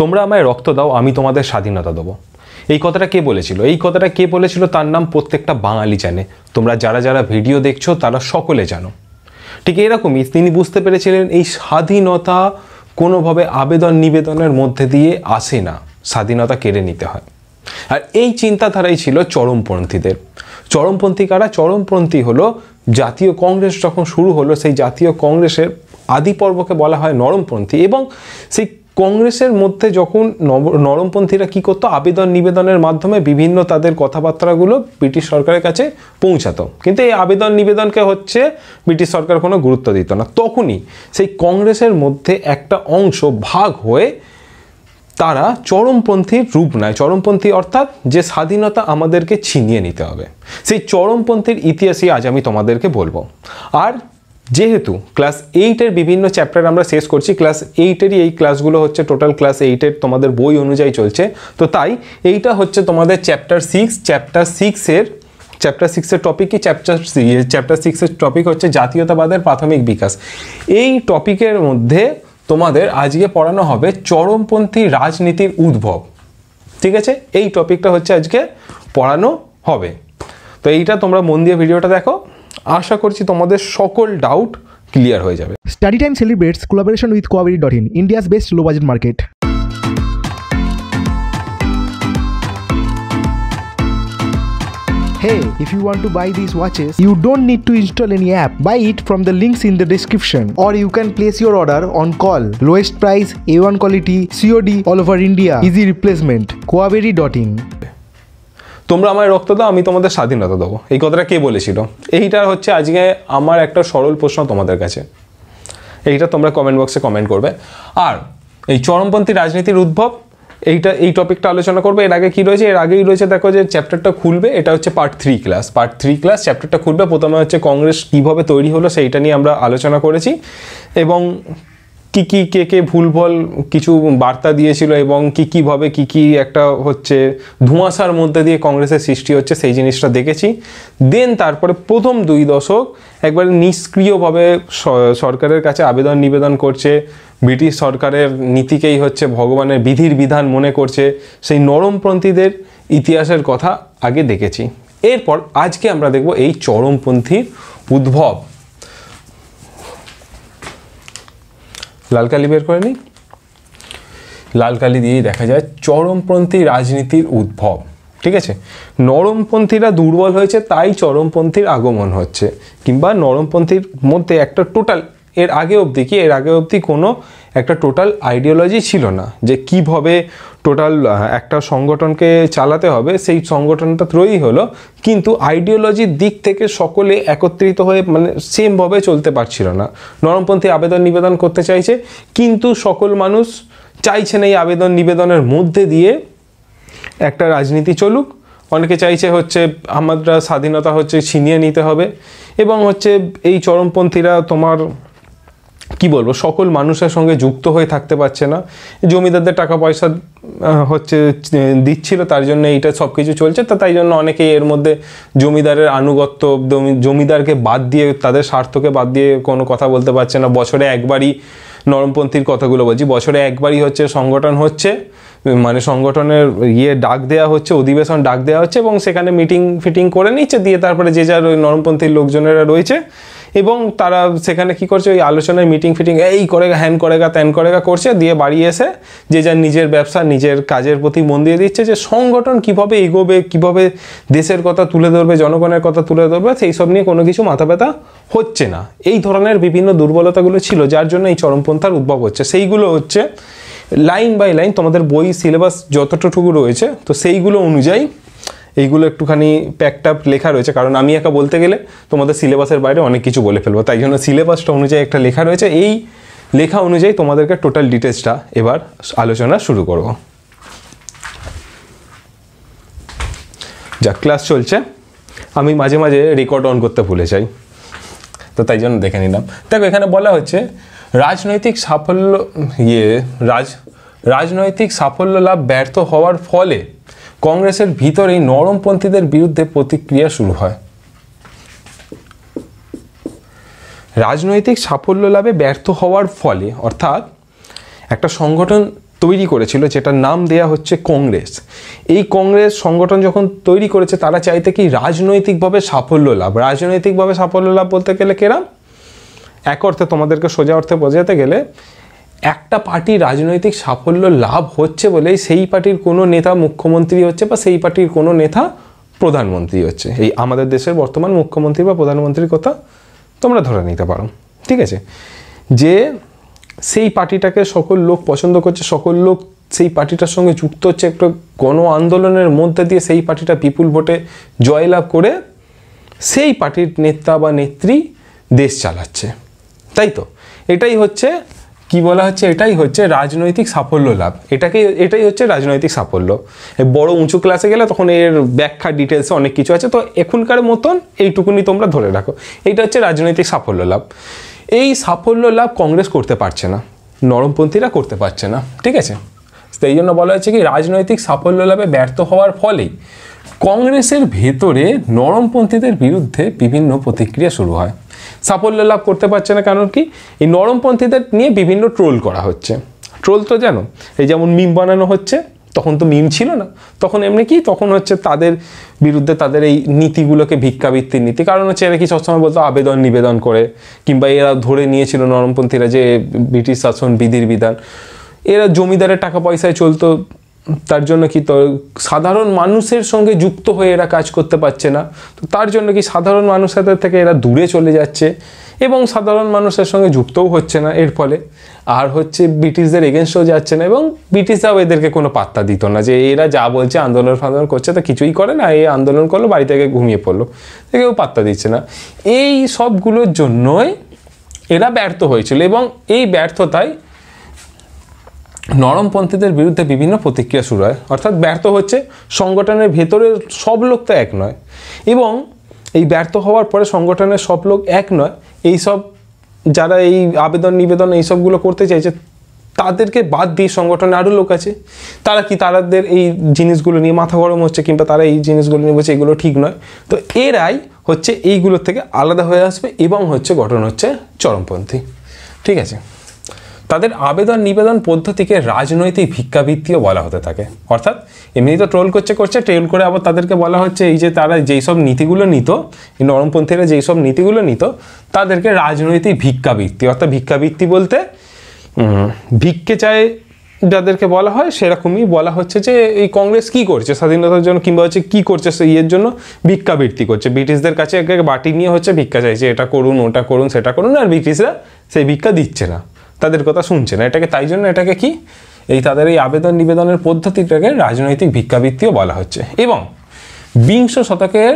তোমরা আমায় রক্ত দাও আমি তোমাদের স্বাধীনতা দেবো এই কথাটা কে বলেছিল এই কথাটা কে বলেছিল তার নাম প্রত্যেকটা বাঙালি জানে তোমরা যারা যারা ভিডিও দেখছো তারা সকলে জানো ঠিক এরকমই তিনি বুঝতে পেরেছিলেন এই স্বাধীনতা কোনোভাবে আবেদন নিবেদনের মধ্যে দিয়ে আসে না স্বাধীনতা কেড়ে নিতে হয় আর এই চিন্তাধারাই ছিল চরমপন্থীদের চরমপন্থী কারা চরমপন্থী হলো জাতীয় কংগ্রেস যখন শুরু হলো সেই জাতীয় কংগ্রেসের আদি পর্বকে বলা হয় নরমপন্থী এবং সেই কংগ্রেসের মধ্যে যখন নরমপন্থীরা কি করতো আবেদন নিবেদনের মাধ্যমে বিভিন্ন তাদের কথাবার্তাগুলো ব্রিটিশ সরকারের কাছে পৌঁছাতো কিন্তু এই আবেদন নিবেদনকে হচ্ছে ব্রিটিশ সরকার কোনো গুরুত্ব দিত না তখনই সেই কংগ্রেসের মধ্যে একটা অংশ ভাগ হয়ে তারা চরমপন্থীর রূপ নেয় চরমপন্থী অর্থাৎ যে স্বাধীনতা আমাদেরকে ছিনিয়ে নিতে হবে সেই চরমপন্থীর ইতিহাসই আজ আমি তোমাদেরকে বলবো আর যেহেতু ক্লাস এইটের বিভিন্ন চ্যাপ্টার আমরা শেষ করছি ক্লাস এইটেরই এই ক্লাসগুলো হচ্ছে টোটাল ক্লাস এইটের তোমাদের বই অনুযায়ী চলছে তো তাই এইটা হচ্ছে তোমাদের চ্যাপ্টার সিক্স চ্যাপ্টার সিক্সের চ্যাপ্টার সিক্সের টপিক কি চ্যাপ্টার চ্যাপ্টার সিক্সের টপিক হচ্ছে জাতীয়তাবাদের প্রাথমিক বিকাশ এই টপিকের মধ্যে তোমাদের আজকে পড়ানো হবে চরমপন্থী রাজনীতির উদ্ভব ঠিক আছে এই টপিকটা হচ্ছে আজকে পড়ানো হবে তো এইটা তোমরা মন দিয়ে ভিডিওটা দেখো আশা করছি তোমাদের সকল ডাউট ক্লিয়ার হয়ে যাবে study time celebrates collaboration with কোয়াবেরি dot in India's best low budget market Hey, if you want to buy these watches, you don't need to install any app. Buy it from the links in the description. Or you can place your order on call. Lowest price, A1 quality, COD all over India. Easy replacement. Coaveri.in. তোমরা আমায় রক্ত দাও আমি তোমাদের স্বাধীনতা দেবো এই কথাটা কে বলেছিল এইটা হচ্ছে আজকে আমার একটা সরল প্রশ্ন তোমাদের কাছে এইটা তোমরা কমেন্ট বক্সে কমেন্ট করবে আর এই চরমপন্থী রাজনীতির উদ্ভব এইটা এই টপিকটা আলোচনা করবে এর আগে কী রয়েছে এর আগেই রয়েছে দেখো যে চ্যাপ্টারটা খুলবে এটা হচ্ছে part three class part three class চ্যাপ্টারটা খুলবে প্রথমে হচ্ছে কংগ্রেস কীভাবে তৈরি হলো সেইটা নিয়ে আমরা আলোচনা করেছি এবং কি কি কে কে ভুল বল কিছু বার্তা দিয়েছিল এবং কি কিভাবে কি কি একটা হচ্ছে ধোঁয়াশার মধ্যে দিয়ে কংগ্রেসের সৃষ্টি হচ্ছে সেই জিনিসটা দেখেছি দেন তারপরে প্রথম দুই দশক একবার নিষ্ক্রিয়ভাবে সরকারের কাছে আবেদন নিবেদন করছে ব্রিটিশ সরকারের নীতিকেই হচ্ছে ভগবানের বিধির বিধান মনে করছে সেই নরমপন্থীদের ইতিহাসের কথা আগে দেখেছি এরপর আজকে আমরা দেখব এই চরমপন্থীর উদ্ভব লাল কালি বের করে নিই লাল কালি দিয়েই দেখা যায় চরমপন্থী রাজনীতির উদ্ভব ঠিক আছে নরমপন্থীরা দুর্বল হয়েছে তাই চরমপন্থীর আগমন হচ্ছে কিংবা নরমপন্থীর মধ্যে একটা টোটাল এর আগে অবধি কি এর আগে অবধি কোনো একটা টোটাল আইডিওলজি ছিল না যে কিভাবে টোটাল একটা সংগঠনকে চালাতে হবে সেই সংগঠনটা ত্রয়ী হলো কিন্তু আইডিওলজির দিক থেকে সকলে একত্রিত হয়ে মানে সেমভাবে চলতে পারছিল না নরমপন্থী আবেদন নিবেদন করতে চাইছে কিন্তু সকল মানুষ চাইছেন এই আবেদন নিবেদনের মধ্যে দিয়ে একটা রাজনীতি চলুক অনেকে চাইছে হচ্ছে আমরা স্বাধীনতা হচ্ছে ছিনিয়ে নিতে হবে এবং হচ্ছে এই চরমপন্থীরা তোমার কি বলবো সকল মানুষের সঙ্গে যুক্ত হয়ে থাকতে পারছে না জমিদারদের টাকা পয়সা হচ্ছে দিচ্ছিল তার জন্য এইটা সব কিছু চলছে তো তাই জন্য অনেকেই এর মধ্যে জমিদারের আনুগত্য জমিদারকে বাদ দিয়ে তাদের স্বার্থকে বাদ দিয়ে কোনো কথা বলতে পারছে না বছরে একবারই নরমপন্থীর কথাগুলো বলছি বছরে একবারই হচ্ছে সংগঠন হচ্ছে মানে সংগঠনের ইয়ে ডাক দেওয়া হচ্ছে অধিবেশন ডাক দেওয়া হচ্ছে এবং সেখানে মিটিং ফিটিং করে নিচ্ছে দিয়ে তারপরে যে যার ওই নরমপন্থীর লোকজনেরা রয়েছে এবং তারা সেখানে কি করছে ওই আলোচনায় মিটিং ফিটিং এই করেগা হ্যান করেগা ত্যান করেগা করছে দিয়ে বাড়ি এসে যে যার নিজের ব্যবসা নিজের কাজের প্রতি মন দিয়ে দিচ্ছে যে সংগঠন কিভাবে এগোবে কিভাবে দেশের কথা তুলে ধরবে জনগণের কথা তুলে ধরবে সেই সব নিয়ে কোনো কিছু মাথা ব্যথা হচ্ছে না এই ধরনের বিভিন্ন দুর্বলতাগুলো ছিল যার জন্য এই চরমপন্থার উদ্ভব হচ্ছে সেইগুলো হচ্ছে লাইন বাই লাইন তোমাদের বই সিলেবাস যতটুকু রয়েছে তো সেইগুলো অনুযায়ী এইগুলো একটুখানি প্যাকটাপ লেখা রয়েছে কারণ আমি একা বলতে গেলে তোমাদের সিলেবাসের বাইরে অনেক কিছু বলে ফেলবো তাই জন্য সিলেবাসটা অনুযায়ী একটা লেখা রয়েছে এই লেখা অনুযায়ী তোমাদেরকে টোটাল ডিটেলসটা এবার আলোচনা শুরু করব যা ক্লাস চলছে আমি মাঝে মাঝে রেকর্ড অন করতে ভুলে যাই তো তাই জন্য দেখে নিলাম দেখো এখানে বলা হচ্ছে রাজনৈতিক সাফল্য ইয়ে রাজ রাজনৈতিক সাফল্য লাভ ব্যর্থ হওয়ার ফলে কংগ্রেসের ভিতরেই নরমপন্থীদের বিরুদ্ধে প্রতিক্রিয়া শুরু হয় রাজনৈতিক সাফল্য লাভে ব্যর্থ হওয়ার ফলে অর্থাৎ একটা সংগঠন তৈরি করেছিল যেটার নাম দেয়া হচ্ছে কংগ্রেস এই কংগ্রেস সংগঠন যখন তৈরি করেছে তারা চাইতে কি রাজনৈতিকভাবে সাফল্য লাভ রাজনৈতিকভাবে সাফল্য লাভ বলতে গেলে কেরাম এক অর্থে তোমাদেরকে সোজা অর্থে বোঝাতে গেলে একটা পার্টির রাজনৈতিক সাফল্য লাভ হচ্ছে বলেই সেই পার্টির কোনো নেতা মুখ্যমন্ত্রী হচ্ছে বা সেই পার্টির কোনো নেতা প্রধানমন্ত্রী হচ্ছে এই আমাদের দেশের বর্তমান মুখ্যমন্ত্রী বা প্রধানমন্ত্রীর কথা তোমরা ধরে নিতে পারো ঠিক আছে যে সেই পার্টিটাকে সকল লোক পছন্দ করছে সকল লোক সেই পার্টিটার সঙ্গে যুক্ত হচ্ছে একটা গণ আন্দোলনের মধ্যে দিয়ে সেই পার্টিটা বিপুল ভোটে জয়লাভ করে সেই পার্টির নেতা বা নেত্রী দেশ চালাচ্ছে তাই তো এটাই হচ্ছে কি বলা হচ্ছে এটাই হচ্ছে রাজনৈতিক সাফল্য লাভ এটাকে এটাই হচ্ছে রাজনৈতিক সাফল্য বড় উঁচু ক্লাসে গেলে তখন এর ব্যাখ্যা ডিটেলসে অনেক কিছু আছে তো এখনকার মতন এইটুকুনি তোমরা ধরে রাখো এইটা হচ্ছে রাজনৈতিক সাফল্য লাভ এই সাফল্য লাভ কংগ্রেস করতে পারছে না নরমপন্থীরা করতে পারছে না ঠিক আছে সেই জন্য বলা হচ্ছে কি রাজনৈতিক সাফল্য লাভে ব্যর্থ হওয়ার ফলেই কংগ্রেসের ভেতরে নরমপন্থীদের বিরুদ্ধে বিভিন্ন প্রতিক্রিয়া শুরু হয় সাফল্য লাভ করতে পারছে না কারণ কি এই নরমপন্থীদের নিয়ে বিভিন্ন ট্রোল করা হচ্ছে ট্রোল তো জানো এই যেমন মিম বানানো হচ্ছে তখন তো মিম ছিল না তখন এমনি কি তখন হচ্ছে তাদের বিরুদ্ধে তাদের এই নীতিগুলোকে ভিক্ষাবৃত্তির নীতি কারণ হচ্ছে এরা কি সবসময় বলতো আবেদন নিবেদন করে কিংবা এরা ধরে নিয়েছিল নরমপন্থীরা যে ব্রিটিশ শাসন বিধির বিধান এরা জমিদারের টাকা পয়সায় চলতো তার জন্য কি তো সাধারণ মানুষের সঙ্গে যুক্ত হয়ে এরা কাজ করতে পারছে না তো তার জন্য কি সাধারণ মানুষের থেকে এরা দূরে চলে যাচ্ছে এবং সাধারণ মানুষের সঙ্গে যুক্তও হচ্ছে না এর ফলে আর হচ্ছে ব্রিটিশদের এগেনস্টও যাচ্ছে না এবং ব্রিটিশরাও এদেরকে কোনো পাত্তা দিত না যে এরা যা বলছে আন্দোলন ফান্দোলন করছে তা কিছুই করে না এই আন্দোলন করলো বাড়ি থেকে ঘুমিয়ে পড়লো কেউ পাত্তা দিচ্ছে না এই সবগুলোর জন্যই এরা ব্যর্থ হয়েছিল এবং এই ব্যর্থতায় নরমপন্থীদের বিরুদ্ধে বিভিন্ন প্রতিক্রিয়া শুরু হয় অর্থাৎ ব্যর্থ হচ্ছে সংগঠনের ভেতরের সব লোক তো এক নয় এবং এই ব্যর্থ হওয়ার পরে সংগঠনের সব লোক এক নয় এই সব যারা এই আবেদন নিবেদন এইসবগুলো করতে চাইছে তাদেরকে বাদ দিয়ে সংগঠনে আরও লোক আছে তারা কি তাদের এই জিনিসগুলো নিয়ে মাথা গরম হচ্ছে কিংবা তারা এই জিনিসগুলো নিয়ে বলছে এগুলো ঠিক নয় তো এরাই হচ্ছে এইগুলোর থেকে আলাদা হয়ে আসবে এবং হচ্ছে গঠন হচ্ছে চরমপন্থী ঠিক আছে তাদের আবেদন নিবেদন পদ্ধতিকে রাজনৈতিক ভিক্ষাবৃত্তিও বলা হতে থাকে অর্থাৎ এমনি তো ট্রোল করছে করছে ট্রোল করে আবার তাদেরকে বলা হচ্ছে এই যে তারা যেই সব নীতিগুলো নিত নরমপন্থীরা যেই সব নীতিগুলো নিত তাদেরকে রাজনৈতিক ভিক্ষাবৃত্তি অর্থাৎ ভিক্ষাবৃত্তি বলতে ভিক্ষে চায় যাদেরকে বলা হয় সেরকমই বলা হচ্ছে যে এই কংগ্রেস কি করছে স্বাধীনতার জন্য কিংবা হচ্ছে কী করছে সেই ইয়ের জন্য ভিক্ষাবৃত্তি করছে ব্রিটিশদের কাছে একে বাটি নিয়ে হচ্ছে ভিক্ষা চাইছে এটা করুন ওটা করুন সেটা করুন আর ব্রিটিশরা সেই ভিক্ষা দিচ্ছে না তাদের কথা শুনছে না এটাকে তাই জন্য এটাকে কি এই তাদের এই আবেদন নিবেদনের পদ্ধতিটাকে রাজনৈতিক ভিক্ষাবৃত্তিও বলা হচ্ছে এবং বিংশ শতকের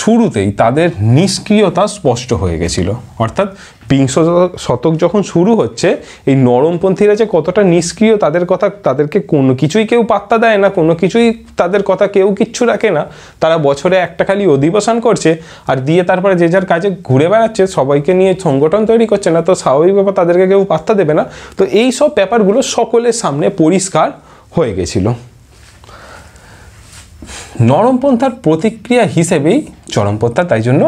শুরুতেই তাদের নিষ্ক্রিয়তা স্পষ্ট হয়ে গেছিল অর্থাৎ বিংশ শতক যখন শুরু হচ্ছে এই নরমপন্থীরা যে কতটা নিষ্ক্রিয় তাদের কথা তাদেরকে কোনো কিছুই কেউ পাত্তা দেয় না কোনো কিছুই তাদের কথা কেউ কিচ্ছু রাখে না তারা বছরে একটা খালি অধিবেশন করছে আর দিয়ে তারপরে যে যার কাজে ঘুরে বেড়াচ্ছে সবাইকে নিয়ে সংগঠন তৈরি করছে না তো স্বাভাবিক ব্যাপার তাদেরকে কেউ পাত্তা দেবে না তো এই সব ব্যাপারগুলো সকলের সামনে পরিষ্কার হয়ে গেছিল নরমপন্থার প্রতিক্রিয়া হিসেবেই চরমপন্থা তাই জন্য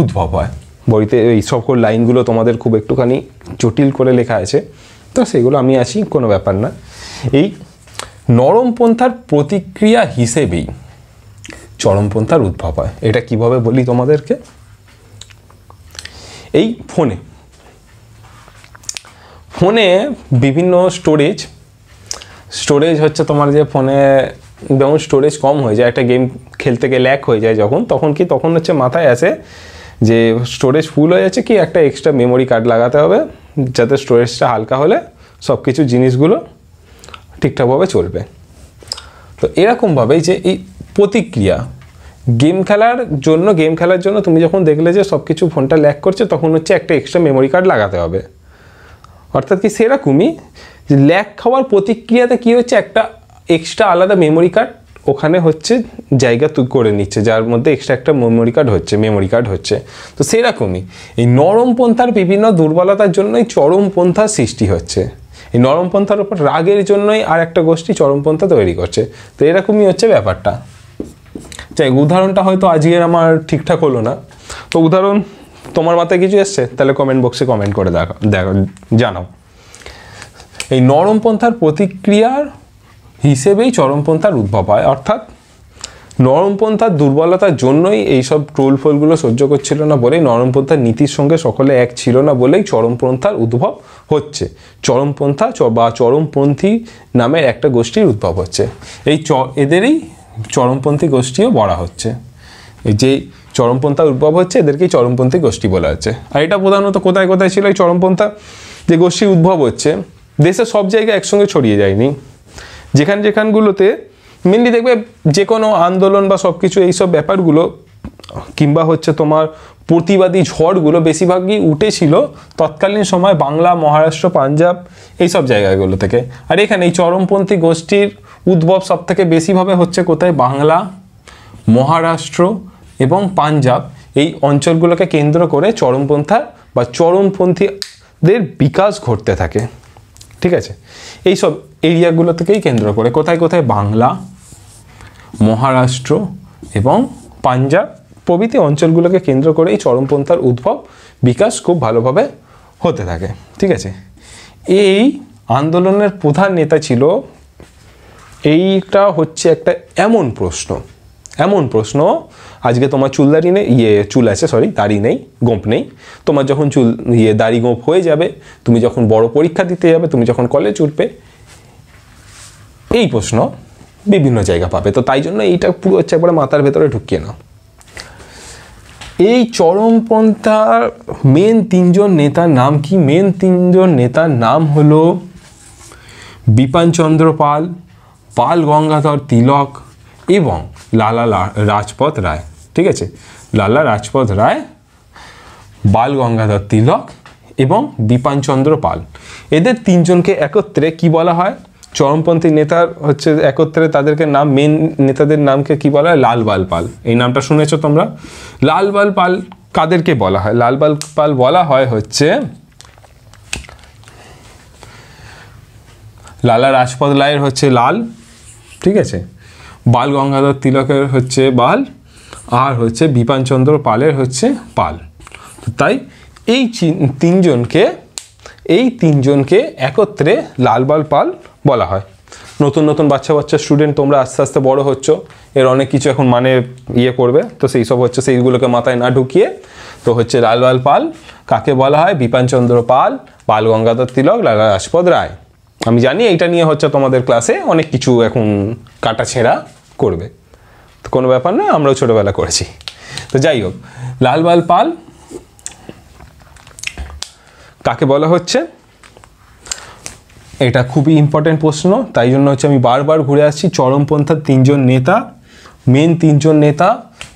উদ্ভব হয় বইতে এই সকল লাইনগুলো তোমাদের খুব একটুখানি জটিল করে লেখা আছে তো সেগুলো আমি আছি কোনো ব্যাপার না এই নরমপন্থার প্রতিক্রিয়া হিসেবেই চরমপন্থার উদ্ভব হয় এটা কিভাবে বলি তোমাদেরকে এই ফোনে ফোনে বিভিন্ন স্টোরেজ স্টোরেজ হচ্ছে তোমার যে ফোনে যেমন স্টোরেজ কম হয়ে যায় একটা গেম খেলতে গেলে ল্যাক হয়ে যায় যখন তখন কি তখন হচ্ছে মাথায় আসে যে স্টোরেজ ফুল হয়ে যাচ্ছে কি একটা এক্সট্রা মেমোরি কার্ড লাগাতে হবে যাতে স্টোরেজটা হালকা হলে সব কিছু জিনিসগুলো ঠিকঠাকভাবে চলবে তো এরকমভাবেই যে এই প্রতিক্রিয়া গেম খেলার জন্য গেম খেলার জন্য তুমি যখন দেখলে যে সব কিছু ফোনটা ল্যাক করছে তখন হচ্ছে একটা এক্সট্রা মেমোরি কার্ড লাগাতে হবে অর্থাৎ কি সেরকমই যে ল্যাক খাওয়ার প্রতিক্রিয়াতে কী হচ্ছে একটা এক্সট্রা আলাদা মেমোরি কার্ড ওখানে হচ্ছে জায়গা তুই করে নিচ্ছে যার মধ্যে এক্সট্রা একটা মেমোরি কার্ড হচ্ছে মেমোরি কার্ড হচ্ছে তো সেরকমই এই নরমপন্থার বিভিন্ন দুর্বলতার জন্যই চরমপন্থা সৃষ্টি হচ্ছে এই নরমপন্থার ওপর রাগের জন্যই আর একটা গোষ্ঠী চরমপন্থা তৈরি করছে তো এরকমই হচ্ছে ব্যাপারটা যাই উদাহরণটা হয়তো আজকের আমার ঠিকঠাক হলো না তো উদাহরণ তোমার মাথায় কিছু এসছে তাহলে কমেন্ট বক্সে কমেন্ট করে দেখা দেখা জানাও এই নরমপন্থার প্রতিক্রিয়ার হিসেবেই চরমপন্থার উদ্ভব হয় অর্থাৎ নরমপন্থার দুর্বলতার জন্যই এইসব ট্রোল ফোলগুলো সহ্য করছিল না বলেই নরমপন্থার নীতির সঙ্গে সকলে এক ছিল না বলেই চরমপন্থার উদ্ভব হচ্ছে চরমপন্থা বা চরমপন্থী নামের একটা গোষ্ঠীর উদ্ভব হচ্ছে এই চ এদেরই চরমপন্থী গোষ্ঠীও বড়া হচ্ছে এই যে চরমপন্থার উদ্ভব হচ্ছে এদেরকেই চরমপন্থী গোষ্ঠী বলা হচ্ছে আর এটা প্রধানত কোথায় কোথায় ছিল এই চরমপন্থা যে গোষ্ঠীর উদ্ভব হচ্ছে দেশের সব জায়গায় একসঙ্গে ছড়িয়ে যায়নি যেখান যেখানগুলোতে মেনলি দেখবে যে কোনো আন্দোলন বা সব কিছু এইসব ব্যাপারগুলো কিংবা হচ্ছে তোমার প্রতিবাদী ঝড়গুলো বেশিরভাগই উঠেছিল তৎকালীন সময় বাংলা মহারাষ্ট্র পাঞ্জাব এইসব জায়গাগুলো থেকে আর এখানে এই চরমপন্থী গোষ্ঠীর উদ্ভব সব থেকে বেশিভাবে হচ্ছে কোথায় বাংলা মহারাষ্ট্র এবং পাঞ্জাব এই অঞ্চলগুলোকে কেন্দ্র করে চরমপন্থা বা চরমপন্থীদের বিকাশ ঘটতে থাকে ঠিক আছে এইসব এরিয়াগুলো থেকেই কেন্দ্র করে কোথায় কোথায় বাংলা মহারাষ্ট্র এবং পাঞ্জাব প্রভৃতি অঞ্চলগুলোকে কেন্দ্র করে এই চরমপন্থার উদ্ভব বিকাশ খুব ভালোভাবে হতে থাকে ঠিক আছে এই আন্দোলনের প্রধান নেতা ছিল এইটা হচ্ছে একটা এমন প্রশ্ন এমন প্রশ্ন আজকে তোমার চুল দাড়ি নেই ইয়ে চুল আছে সরি দাড়ি নেই গোঁপ নেই তোমার যখন চুল ইয়ে দাড়ি গোঁপ হয়ে যাবে তুমি যখন বড় পরীক্ষা দিতে যাবে তুমি যখন কলেজ উঠবে এই প্রশ্ন বিভিন্ন জায়গা পাবে তো তাই জন্য এইটা পুরো হচ্ছে একবারে মাথার ভেতরে ঢুকিয়ে নাও এই চরমপন্থার মেন তিনজন নেতার নাম কি মেন তিনজন নেতার নাম হলো বিপানচন্দ্র পাল পাল গঙ্গাধর তিলক এবং লালা রাজপথ রায় ঠিক আছে লালা রাজপথ রায় বাল গঙ্গাধর তিলক এবং বিপানচন্দ্র পাল এদের তিনজনকে একত্রে কি বলা হয় চরমপন্থী নেতার হচ্ছে একত্রে তাদেরকে নাম মেন নেতাদের নামকে কি বলা হয় লালবাল পাল এই নামটা শুনেছ তোমরা লালবাল পাল কাদেরকে বলা হয় লালবাল পাল বলা হয় হচ্ছে লালা রাজপথ রায়ের হচ্ছে লাল ঠিক আছে বাল গঙ্গাধর তিলকের হচ্ছে বাল আর হচ্ছে বিপানচন্দ্র পালের হচ্ছে পাল তাই এই তিনজনকে এই তিনজনকে একত্রে লালবাল পাল বলা হয় নতুন নতুন বাচ্চা বাচ্চা স্টুডেন্ট তোমরা আস্তে আস্তে বড় হচ্ছ এর অনেক কিছু এখন মানে ইয়ে করবে তো সেই সব হচ্ছে সেইগুলোকে মাথায় না ঢুকিয়ে তো হচ্ছে লালবাল পাল কাকে বলা হয় বিপানচন্দ্র পাল বাল গঙ্গাধর তিলক লালা রাজপদ রায় আমি জানি এইটা নিয়ে হচ্ছে তোমাদের ক্লাসে অনেক কিছু এখন কাটা ছেঁড়া করবে তো কোনো ব্যাপার না আমরাও ছোটোবেলা করেছি তো যাই হোক লালবাল পাল কাকে বলা হচ্ছে এটা খুবই ইম্পর্টেন্ট প্রশ্ন তাই জন্য হচ্ছে আমি বারবার ঘুরে আসছি চরমপন্থার তিনজন নেতা মেন তিনজন নেতা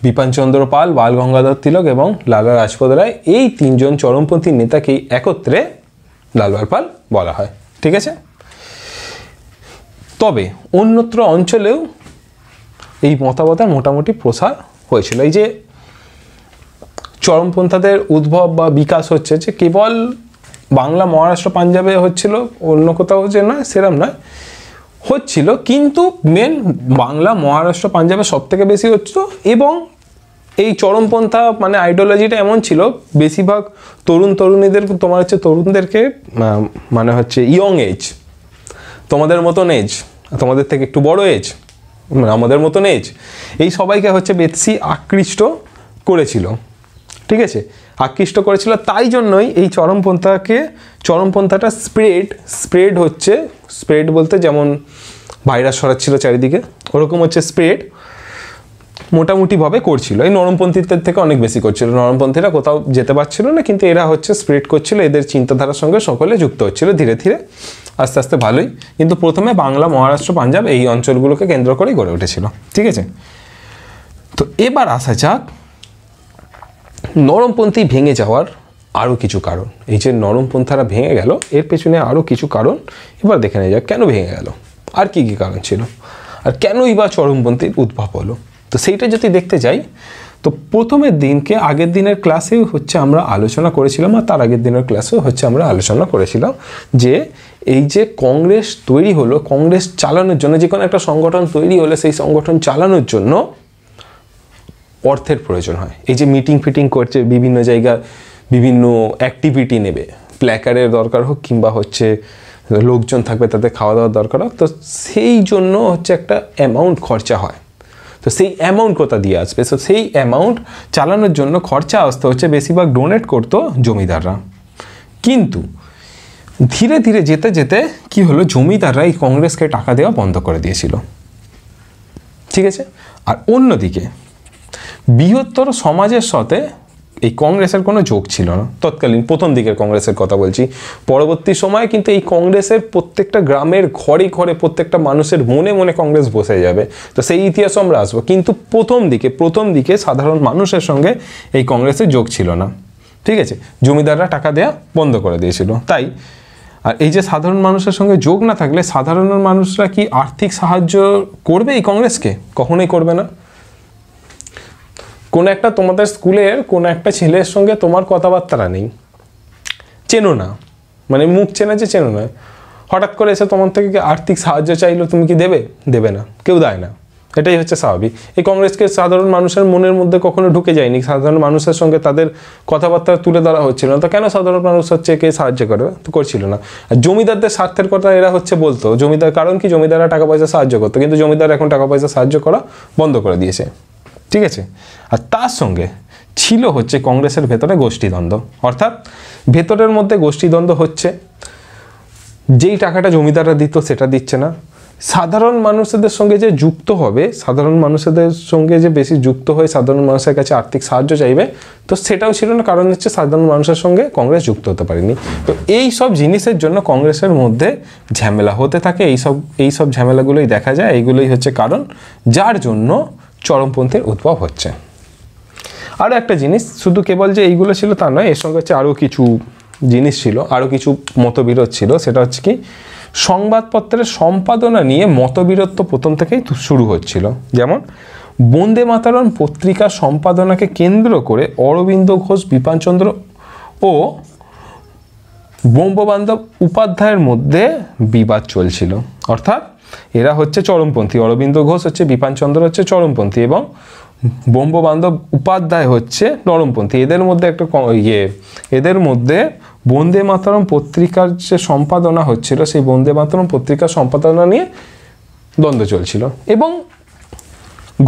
বিপানচন্দ্র পাল বাল গঙ্গাধর তিলক এবং লালা রাজপত রায় এই তিনজন চরমপন্থী নেতাকেই একত্রে লালবার পাল বলা হয় ঠিক আছে তবে অন্যত্র অঞ্চলেও এই মতামতের মোটামুটি প্রসার হয়েছিল এই যে চরমপন্থাদের উদ্ভব বা বিকাশ হচ্ছে যে কেবল বাংলা মহারাষ্ট্র পাঞ্জাবে হচ্ছিল অন্য কোথাও যে না সেরম নয় হচ্ছিল কিন্তু মেন বাংলা মহারাষ্ট্র পাঞ্জাবে সব থেকে বেশি হচ্ছিল এবং এই চরমপন্থা মানে আইডিওলজিটা এমন ছিল বেশিরভাগ তরুণ তরুণীদের তোমার হচ্ছে তরুণদেরকে মানে হচ্ছে ইয়ং এজ তোমাদের মতন এজ তোমাদের থেকে একটু বড় এজ মানে আমাদের মতন এজ এই সবাইকে হচ্ছে বেশি আকৃষ্ট করেছিল ঠিক আছে আকৃষ্ট করেছিল তাই জন্যই এই চরমপন্থাকে চরমপন্থাটা স্প্রেড স্প্রেড হচ্ছে স্প্রেড বলতে যেমন ভাইরাস ছড়াচ্ছিল চারিদিকে ওরকম হচ্ছে স্প্রেড মোটামুটিভাবে করছিল এই নরমপন্থীদের থেকে অনেক বেশি করছিল নরমপন্থীরা কোথাও যেতে পারছিল না কিন্তু এরা হচ্ছে স্প্রেড করছিল এদের চিন্তাধারার সঙ্গে সকলে যুক্ত হচ্ছিল ধীরে ধীরে আস্তে আস্তে ভালোই কিন্তু প্রথমে বাংলা মহারাষ্ট্র পাঞ্জাব এই অঞ্চলগুলোকে কেন্দ্র করেই গড়ে উঠেছিল ঠিক আছে তো এবার আসা যাক নরমপন্থী ভেঙে যাওয়ার আরও কিছু কারণ এই যে নরমপন্থারা ভেঙে গেল এর পেছনে আরও কিছু কারণ এবার দেখে নেওয়া যাক কেন ভেঙে গেল আর কি কি কারণ ছিল আর কেনই বা চরমপন্থীর উদ্ভব হলো তো সেইটা যদি দেখতে যাই তো প্রথমের দিনকে আগের দিনের ক্লাসে হচ্ছে আমরা আলোচনা করেছিলাম আর তার আগের দিনের ক্লাসেও হচ্ছে আমরা আলোচনা করেছিলাম যে এই যে কংগ্রেস তৈরি হলো কংগ্রেস চালানোর জন্য যে কোনো একটা সংগঠন তৈরি হলে সেই সংগঠন চালানোর জন্য অর্থের প্রয়োজন হয় এই যে মিটিং ফিটিং করছে বিভিন্ন জায়গা বিভিন্ন অ্যাক্টিভিটি নেবে প্ল্যাকারের দরকার হোক কিংবা হচ্ছে লোকজন থাকবে তাদের খাওয়া দাওয়ার দরকার হোক তো সেই জন্য হচ্ছে একটা অ্যামাউন্ট খরচা হয় তো সেই অ্যামাউন্ট কোথা দিয়ে আসবে তো সেই অ্যামাউন্ট চালানোর জন্য খরচা আসতে হচ্ছে বেশিরভাগ ডোনেট করতো জমিদাররা কিন্তু ধীরে ধীরে যেতে যেতে কি হলো জমিদাররা এই কংগ্রেসকে টাকা দেওয়া বন্ধ করে দিয়েছিল ঠিক আছে আর অন্যদিকে বৃহত্তর সমাজের সাথে এই কংগ্রেসের কোনো যোগ ছিল না তৎকালীন প্রথম দিকের কংগ্রেসের কথা বলছি পরবর্তী সময়ে কিন্তু এই কংগ্রেসের প্রত্যেকটা গ্রামের ঘরে ঘরে প্রত্যেকটা মানুষের মনে মনে কংগ্রেস বসে যাবে তো সেই ইতিহাসও আমরা আসবো কিন্তু প্রথম দিকে প্রথম দিকে সাধারণ মানুষের সঙ্গে এই কংগ্রেসের যোগ ছিল না ঠিক আছে জমিদাররা টাকা দেয়া বন্ধ করে দিয়েছিল তাই আর এই যে সাধারণ মানুষের সঙ্গে যোগ না থাকলে সাধারণ মানুষরা কি আর্থিক সাহায্য করবে এই কংগ্রেসকে কখনোই করবে না কোনো একটা তোমাদের স্কুলের কোনো একটা ছেলের সঙ্গে তোমার কথাবার্তা নেই চেনো না মানে মুখ চেনা যে চেনো না হঠাৎ করে এসে তোমার থেকে আর্থিক সাহায্য চাইলো তুমি কি দেবে দেবে না কেউ দেয় না এটাই হচ্ছে স্বাভাবিক এই কংগ্রেসকে সাধারণ মানুষের মনের মধ্যে কখনো ঢুকে যায়নি সাধারণ মানুষের সঙ্গে তাদের কথাবার্তা তুলে ধরা হচ্ছিল না তো কেন সাধারণ মানুষ হচ্ছে কে সাহায্য করবে তো করছিল না আর জমিদারদের স্বার্থের কথা এরা হচ্ছে বলতো জমিদার কারণ কি জমিদাররা টাকা পয়সা সাহায্য করতো কিন্তু জমিদার এখন টাকা পয়সা সাহায্য করা বন্ধ করে দিয়েছে ঠিক আছে আর তার সঙ্গে ছিল হচ্ছে কংগ্রেসের ভেতরে গোষ্ঠীদ্বন্দ্ব অর্থাৎ ভেতরের মধ্যে গোষ্ঠীদ্বন্দ্ব হচ্ছে যেই টাকাটা জমিদাররা দিত সেটা দিচ্ছে না সাধারণ মানুষদের সঙ্গে যে যুক্ত হবে সাধারণ মানুষদের সঙ্গে যে বেশি যুক্ত হয়ে সাধারণ মানুষের কাছে আর্থিক সাহায্য চাইবে তো সেটাও ছিল না কারণ হচ্ছে সাধারণ মানুষের সঙ্গে কংগ্রেস যুক্ত হতে পারেনি তো এই সব জিনিসের জন্য কংগ্রেসের মধ্যে ঝামেলা হতে থাকে এই সব এই সব ঝামেলাগুলোই দেখা যায় এইগুলোই হচ্ছে কারণ যার জন্য চরমপন্থের উদ্ভব হচ্ছে আরও একটা জিনিস শুধু কেবল যে এইগুলো ছিল তা নয় এর সঙ্গে হচ্ছে আরও কিছু জিনিস ছিল আরও কিছু মতবিরোধ ছিল সেটা হচ্ছে কি সংবাদপত্রের সম্পাদনা নিয়ে মতবিরোধ তো প্রথম থেকেই শুরু হচ্ছিল যেমন বন্দে মাতারণ পত্রিকা সম্পাদনাকে কেন্দ্র করে অরবিন্দ ঘোষ বিপানচন্দ্র ও ব্রহ্মবান্ধব উপাধ্যায়ের মধ্যে বিবাদ চলছিল অর্থাৎ এরা হচ্ছে চরমপন্থী অরবিন্দ ঘোষ হচ্ছে বিপানচন্দ্র হচ্ছে চরমপন্থী এবং বঙ্গবান্ধব উপাধ্যায় হচ্ছে নরমপন্থী এদের মধ্যে একটা ইয়ে এদের মধ্যে বন্দে মাতারম পত্রিকার যে সম্পাদনা হচ্ছিল সেই বন্দে মাতারম পত্রিকার সম্পাদনা নিয়ে দ্বন্দ্ব চলছিল এবং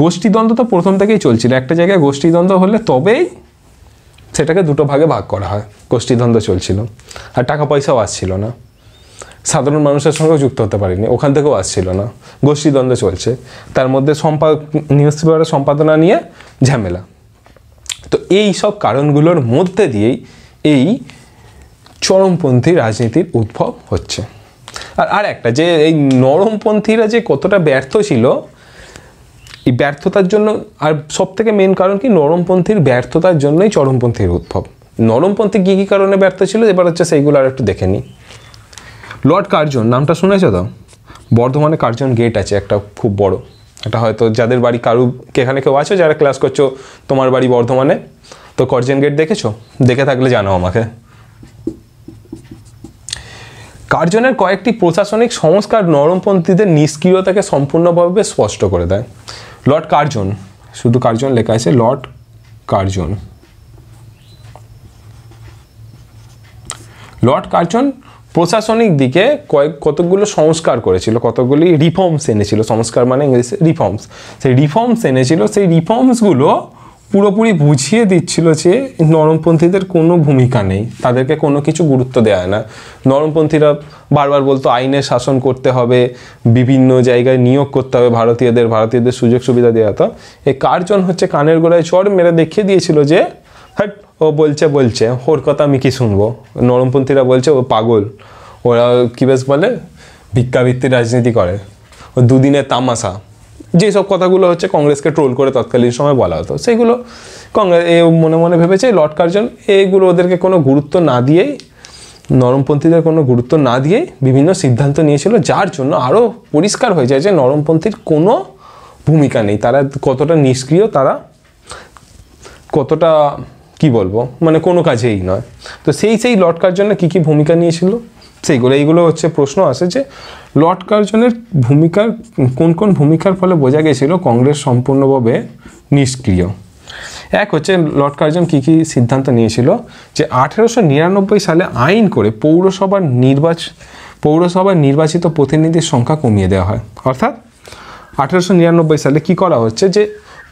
গোষ্ঠীদ্বন্দ্ব তো প্রথম থেকেই চলছিল একটা জায়গায় গোষ্ঠীদ্বন্দ্ব হলে তবেই সেটাকে দুটো ভাগে ভাগ করা হয় গোষ্ঠীদ্বন্দ্ব চলছিল আর টাকা পয়সাও আসছিল না সাধারণ মানুষের সঙ্গে যুক্ত হতে পারিনি ওখান থেকেও আসছিল না গোষ্ঠীদ্বন্দ্ব চলছে তার মধ্যে সম্পা নিউজ পেপারের সম্পাদনা নিয়ে ঝামেলা তো এই সব কারণগুলোর মধ্যে দিয়েই এই চরমপন্থী রাজনীতির উদ্ভব হচ্ছে আর আর একটা যে এই নরমপন্থীরা যে কতটা ব্যর্থ ছিল এই ব্যর্থতার জন্য আর সব থেকে মেন কারণ কি নরমপন্থীর ব্যর্থতার জন্যই চরমপন্থীর উদ্ভব নরমপন্থী কী কী কারণে ব্যর্থ ছিল এবার হচ্ছে সেইগুলো আর একটু দেখে নিই লর্ড কার্জন নামটা শুনেছো তো বর্ধমানে কার্জন গেট আছে একটা খুব বড় এটা হয়তো যাদের বাড়ি কারু এখানে কেউ আছো যারা ক্লাস করছো তোমার বাড়ি বর্ধমানে তো কার্জন গেট দেখেছো দেখে থাকলে জানো আমাকে কার্জনের কয়েকটি প্রশাসনিক সংস্কার নরমপন্থীদের নিষ্ক্রিয়তাকে সম্পূর্ণভাবে স্পষ্ট করে দেয় লর্ড কার্জন শুধু কার্জন লেখা আছে লর্ড কার্জন লর্ড কার্জন প্রশাসনিক দিকে কয়েক কতকগুলো সংস্কার করেছিল কতগুলি রিফর্মস এনেছিল সংস্কার মানে ইংলিশে রিফর্মস সেই রিফর্মস এনেছিল সেই রিফর্মসগুলো পুরোপুরি বুঝিয়ে দিচ্ছিল যে নরমপন্থীদের কোনো ভূমিকা নেই তাদেরকে কোনো কিছু গুরুত্ব দেয় না নরমপন্থীরা বারবার বলতো আইনের শাসন করতে হবে বিভিন্ন জায়গায় নিয়োগ করতে হবে ভারতীয়দের ভারতীয়দের সুযোগ সুবিধা দেওয়া তো এই কার্জন হচ্ছে কানের গোড়ায় চড় মেরে দেখিয়ে দিয়েছিল যে হাট ও বলছে বলছে ওর কথা আমি কি শুনবো নরমপন্থীরা বলছে ও পাগল ওরা কী বেশ বলে ভিক্ষাবৃত্তির রাজনীতি করে ও দুদিনের তামাশা যেসব কথাগুলো হচ্ছে কংগ্রেসকে ট্রোল করে তৎকালীন সময় বলা হতো সেইগুলো কংগ্রেস এ মনে মনে ভেবেছে লর্ড কার্জন এইগুলো ওদেরকে কোনো গুরুত্ব না দিয়েই নরমপন্থীদের কোনো গুরুত্ব না দিয়ে বিভিন্ন সিদ্ধান্ত নিয়েছিল যার জন্য আরও পরিষ্কার হয়ে যায় যে নরমপন্থীর কোনো ভূমিকা নেই তারা কতটা নিষ্ক্রিয় তারা কতটা কি বলবো মানে কোনো কাজেই নয় তো সেই সেই লর্ড কার্জনের কী কী ভূমিকা নিয়েছিল সেইগুলো এইগুলো হচ্ছে প্রশ্ন আসে যে লর্ড কার্জনের ভূমিকার কোন কোন ভূমিকার ফলে বোঝা গেছিল কংগ্রেস সম্পূর্ণভাবে নিষ্ক্রিয় এক হচ্ছে লর্ড কার্জন কী কী সিদ্ধান্ত নিয়েছিল যে আঠেরোশো নিরানব্বই সালে আইন করে পৌরসভার নির্বাচ পৌরসভার নির্বাচিত প্রতিনিধির সংখ্যা কমিয়ে দেওয়া হয় অর্থাৎ আঠেরোশো নিরানব্বই সালে কি করা হচ্ছে যে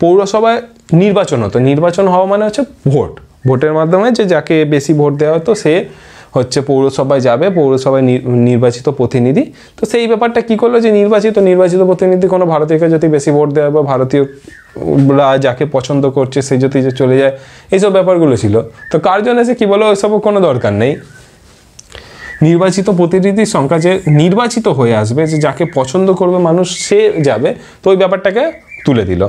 পৌরসভায় নির্বাচন হতো নির্বাচন হওয়া মানে হচ্ছে ভোট ভোটের মাধ্যমে যে যাকে বেশি ভোট দেওয়া হতো সে হচ্ছে পৌরসভায় যাবে পৌরসভায় নির্বাচিত প্রতিনিধি তো সেই ব্যাপারটা কী করলো যে নির্বাচিত নির্বাচিত প্রতিনিধি কোনো ভারতীয়কে যদি বেশি ভোট দেওয়া বা ভারতীয়রা যাকে পছন্দ করছে সে যদি যে চলে যায় এইসব ব্যাপারগুলো ছিল তো কার জন্য সে কী বলো ওইসব কোনো দরকার নেই নির্বাচিত প্রতিনিধির সংখ্যা যে নির্বাচিত হয়ে আসবে যে যাকে পছন্দ করবে মানুষ সে যাবে তো ওই ব্যাপারটাকে তুলে দিল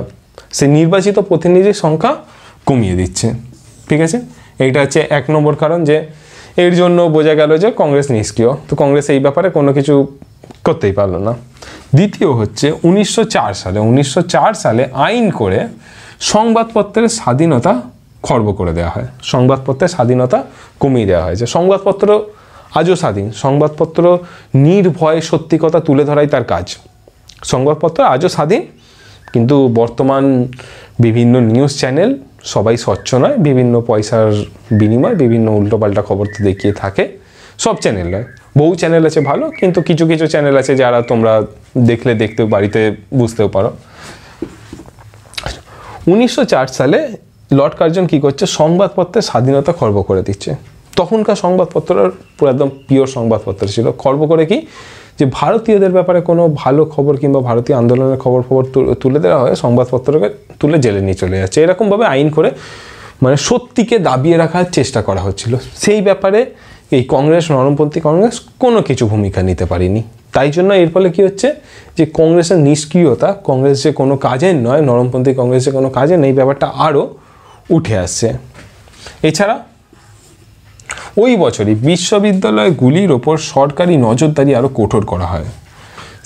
সে নির্বাচিত প্রতিনিধির সংখ্যা কমিয়ে দিচ্ছে ঠিক আছে এটা হচ্ছে এক নম্বর কারণ যে এর জন্য বোঝা গেল যে কংগ্রেস নিষ্ক্রিয় তো কংগ্রেস এই ব্যাপারে কোনো কিছু করতেই পারলো না দ্বিতীয় হচ্ছে উনিশশো সালে উনিশশো সালে আইন করে সংবাদপত্রের স্বাধীনতা খর্ব করে দেওয়া হয় সংবাদপত্রের স্বাধীনতা কমিয়ে দেওয়া হয়েছে সংবাদপত্র আজও স্বাধীন সংবাদপত্র নির্ভয়ে সত্যি কথা তুলে ধরাই তার কাজ সংবাদপত্র আজও স্বাধীন কিন্তু বর্তমান বিভিন্ন নিউজ চ্যানেল সবাই স্বচ্ছ নয় বিভিন্ন পয়সার বিনিময় বিভিন্ন উল্টোপাল্টা খবর তো দেখিয়ে থাকে সব চ্যানেল নয় বহু চ্যানেল আছে ভালো কিন্তু কিছু কিছু চ্যানেল আছে যারা তোমরা দেখলে দেখতে বাড়িতে বুঝতেও পারো উনিশশো সালে লর্ড কার্জন কী করছে সংবাদপত্রের স্বাধীনতা খর্ব করে দিচ্ছে তখনকার সংবাদপত্র পুরো একদম পিওর সংবাদপত্র ছিল খর্ব করে কি যে ভারতীয়দের ব্যাপারে কোনো ভালো খবর কিংবা ভারতীয় আন্দোলনের খবর ফবর তুলে দেওয়া হয় সংবাদপত্রকে তুলে জেলে নিয়ে চলে যাচ্ছে এরকমভাবে আইন করে মানে সত্যিকে দাবিয়ে রাখার চেষ্টা করা হচ্ছিল সেই ব্যাপারে এই কংগ্রেস নরমপন্থী কংগ্রেস কোনো কিছু ভূমিকা নিতে পারেনি তাই জন্য এর ফলে কী হচ্ছে যে কংগ্রেসের নিষ্ক্রিয়তা কংগ্রেস যে কোনো কাজের নয় নরমপন্থী কংগ্রেসে কোনো কাজের নেই ব্যাপারটা আরও উঠে আসছে এছাড়া ওই বছরই বিশ্ববিদ্যালয়গুলির ওপর সরকারি নজরদারি আরও কঠোর করা হয়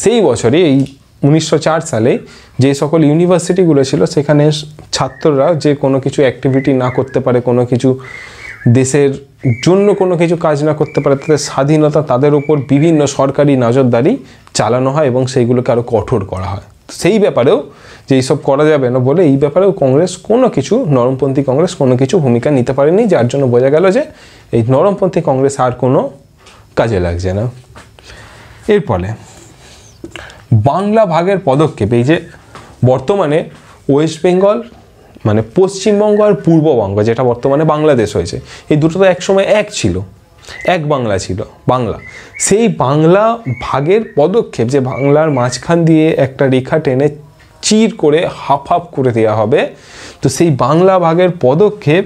সেই বছরে এই উনিশশো সালে যে সকল ইউনিভার্সিটিগুলো ছিল সেখানে ছাত্ররা যে কোনো কিছু অ্যাক্টিভিটি না করতে পারে কোনো কিছু দেশের জন্য কোনো কিছু কাজ না করতে পারে তাদের স্বাধীনতা তাদের উপর বিভিন্ন সরকারি নজরদারি চালানো হয় এবং সেইগুলোকে আরও কঠোর করা হয় সেই ব্যাপারেও যে এইসব করা যাবে না বলে এই ব্যাপারেও কংগ্রেস কোনো কিছু নরমপন্থী কংগ্রেস কোনো কিছু ভূমিকা নিতে পারেনি যার জন্য বোঝা গেল যে এই নরমপন্থী কংগ্রেস আর কোনো কাজে লাগছে না এর ফলে বাংলা ভাগের পদক্ষেপ এই যে বর্তমানে ওয়েস্ট বেঙ্গল মানে পশ্চিমবঙ্গ আর পূর্ববঙ্গ যেটা বর্তমানে বাংলাদেশ হয়েছে এই দুটো তো একসময় এক ছিল এক বাংলা ছিল বাংলা সেই বাংলা ভাগের পদক্ষেপ যে বাংলার মাঝখান দিয়ে একটা রেখা টেনে চির করে হাফ হাফ করে দেওয়া হবে তো সেই বাংলা ভাগের পদক্ষেপ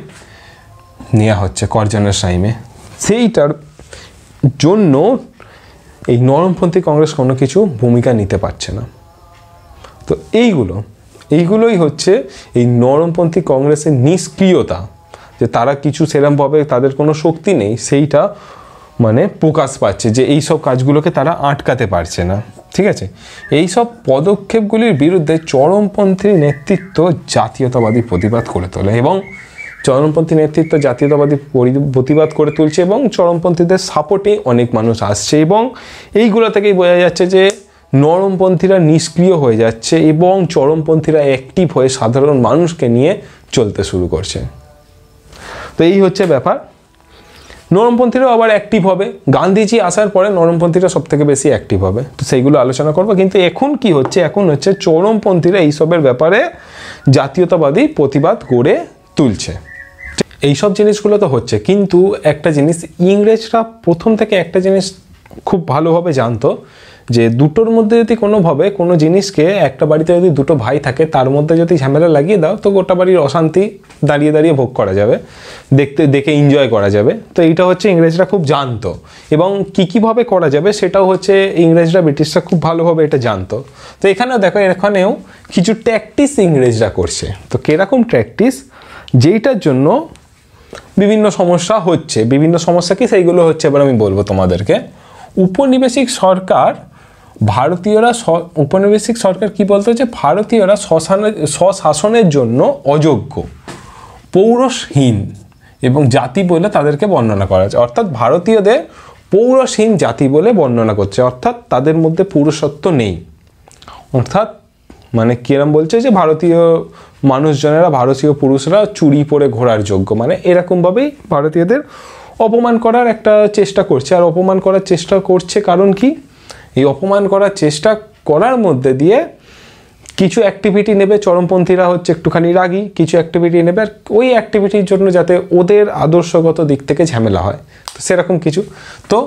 নেওয়া হচ্ছে করজনের সাইমে সেইটার জন্য এই নরমপন্থী কংগ্রেস কোনো কিছু ভূমিকা নিতে পারছে না তো এইগুলো এইগুলোই হচ্ছে এই নরমপন্থী কংগ্রেসের নিষ্ক্রিয়তা যে তারা কিছু সেরমভাবে তাদের কোনো শক্তি নেই সেইটা মানে প্রকাশ পাচ্ছে যে এই সব কাজগুলোকে তারা আটকাতে পারছে না ঠিক আছে এই সব পদক্ষেপগুলির বিরুদ্ধে চরমপন্থী নেতৃত্ব জাতীয়তাবাদী প্রতিবাদ করে তোলে এবং চরমপন্থী নেতৃত্ব জাতীয়তাবাদী প্রতিবাদ করে তুলছে এবং চরমপন্থীদের সাপোর্টে অনেক মানুষ আসছে এবং এইগুলো থেকেই বোঝা যাচ্ছে যে নরমপন্থীরা নিষ্ক্রিয় হয়ে যাচ্ছে এবং চরমপন্থীরা অ্যাক্টিভ হয়ে সাধারণ মানুষকে নিয়ে চলতে শুরু করছে তো এই হচ্ছে ব্যাপার নরমপন্থীরাও আবার অ্যাক্টিভ হবে গান্ধীজি আসার পরে নরমপন্থীরা সব থেকে বেশি অ্যাক্টিভ হবে তো সেইগুলো আলোচনা করবো কিন্তু এখন কি হচ্ছে এখন হচ্ছে চরমপন্থীরা এইসবের ব্যাপারে জাতীয়তাবাদী প্রতিবাদ গড়ে তুলছে এইসব জিনিসগুলো তো হচ্ছে কিন্তু একটা জিনিস ইংরেজরা প্রথম থেকে একটা জিনিস খুব ভালোভাবে জানতো যে দুটোর মধ্যে যদি কোনোভাবে কোনো জিনিসকে একটা বাড়িতে যদি দুটো ভাই থাকে তার মধ্যে যদি ঝামেলা লাগিয়ে দাও তো গোটা বাড়ির অশান্তি দাঁড়িয়ে দাঁড়িয়ে ভোগ করা যাবে দেখতে দেখে এনজয় করা যাবে তো এইটা হচ্ছে ইংরেজরা খুব জানতো এবং কী কীভাবে করা যাবে সেটাও হচ্ছে ইংরেজরা ব্রিটিশরা খুব ভালোভাবে এটা জানতো তো এখানেও দেখো এখানেও কিছু ট্র্যাকটিস ইংরেজরা করছে তো কীরকম ট্র্যাকটিস যেইটার জন্য বিভিন্ন সমস্যা হচ্ছে বিভিন্ন সমস্যা কি সেইগুলো হচ্ছে এবার আমি বলবো তোমাদেরকে উপনিবেশিক সরকার ভারতীয়রা উপনিবেশিক সরকার কি বলতে হচ্ছে ভারতীয়রা স্বশানের স্বশাসনের জন্য অযোগ্য পৌরসহীন এবং জাতি বলে তাদেরকে বর্ণনা করা হয়েছে অর্থাৎ ভারতীয়দের পৌরসহীন জাতি বলে বর্ণনা করছে অর্থাৎ তাদের মধ্যে পুরুষত্ব নেই অর্থাৎ মানে কিরম বলছে যে ভারতীয় মানুষজনেরা ভারতীয় পুরুষরা চুরি পরে ঘোরার যোগ্য মানে এরকমভাবেই ভারতীয়দের অপমান করার একটা চেষ্টা করছে আর অপমান করার চেষ্টা করছে কারণ কি এই অপমান করার চেষ্টা করার মধ্যে দিয়ে কিছু অ্যাক্টিভিটি নেবে চরমপন্থীরা হচ্ছে একটুখানি রাগি কিছু অ্যাক্টিভিটি নেবে আর ওই অ্যাক্টিভিটির জন্য যাতে ওদের আদর্শগত দিক থেকে ঝামেলা হয় তো সেরকম কিছু তো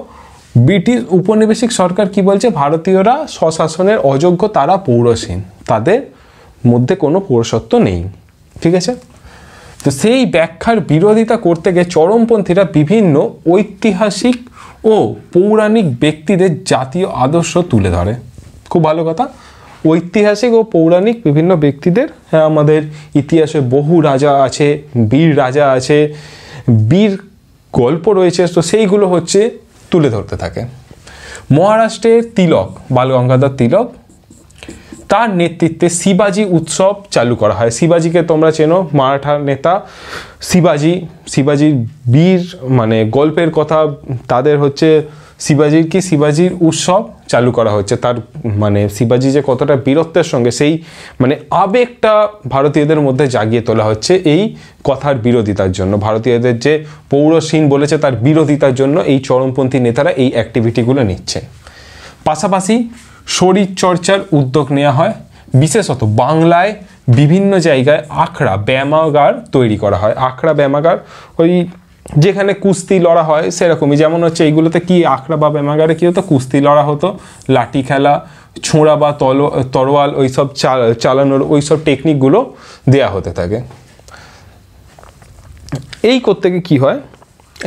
ব্রিটিশ উপনিবেশিক সরকার কি বলছে ভারতীয়রা স্বশাসনের অযোগ্য তারা পৌরসীন তাদের মধ্যে কোনো পৌরসত্ব নেই ঠিক আছে তো সেই ব্যাখ্যার বিরোধিতা করতে গিয়ে চরমপন্থীরা বিভিন্ন ঐতিহাসিক ও পৌরাণিক ব্যক্তিদের জাতীয় আদর্শ তুলে ধরে খুব ভালো কথা ঐতিহাসিক ও পৌরাণিক বিভিন্ন ব্যক্তিদের হ্যাঁ আমাদের ইতিহাসে বহু রাজা আছে বীর রাজা আছে বীর গল্প রয়েছে তো সেইগুলো হচ্ছে তুলে ধরতে থাকে মহারাষ্ট্রের তিলক বালগঙ্গাধর তিলক তার নেতৃত্বে শিবাজি উৎসব চালু করা হয় শিবাজিকে তোমরা চেনো মারাঠা নেতা শিবাজি শিবাজির বীর মানে গল্পের কথা তাদের হচ্ছে শিবাজির কি শিবাজির উৎসব চালু করা হচ্ছে তার মানে শিবাজি যে কতটা বীরত্বের সঙ্গে সেই মানে আবেগটা ভারতীয়দের মধ্যে জাগিয়ে তোলা হচ্ছে এই কথার বিরোধিতার জন্য ভারতীয়দের যে পৌরসীন বলেছে তার বিরোধিতার জন্য এই চরমপন্থী নেতারা এই অ্যাক্টিভিটিগুলো নিচ্ছেন পাশাপাশি শরীরচর্চার উদ্যোগ নেওয়া হয় বিশেষত বাংলায় বিভিন্ন জায়গায় আখড়া ব্যায়ামাগার তৈরি করা হয় আখড়া ব্যায়ামাগার ওই যেখানে কুস্তি লড়া হয় সেরকমই যেমন হচ্ছে এইগুলোতে কি আখড়া বা ব্যায়ামাগারে কী হতো কুস্তি লড়া হতো লাঠি খেলা ছোঁড়া বা তল তরোয়াল ওই ওইসব চালানোর ওই সব টেকনিকগুলো দেয়া হতে থাকে এই করতে গিয়ে কী হয়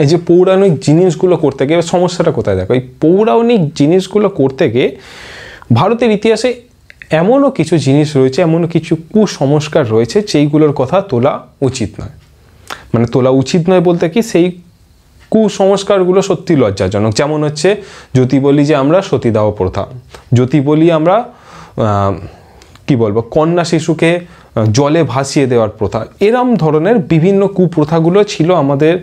এই যে পৌরাণিক জিনিসগুলো করতে গিয়ে সমস্যাটা কোথায় দেখো এই পৌরাণিক জিনিসগুলো করতে গিয়ে ভারতের ইতিহাসে এমনও কিছু জিনিস রয়েছে এমনও কিছু কুসংস্কার রয়েছে যেইগুলোর কথা তোলা উচিত নয় মানে তোলা উচিত নয় বলতে কি সেই কুসংস্কারগুলো সত্যি লজ্জাজনক যেমন হচ্ছে জ্যোতি বলি যে আমরা সতীদাহ প্রথা জ্যোতি বলি আমরা কি বলবো কন্যা শিশুকে জলে ভাসিয়ে দেওয়ার প্রথা এরম ধরনের বিভিন্ন কুপ্রথাগুলো ছিল আমাদের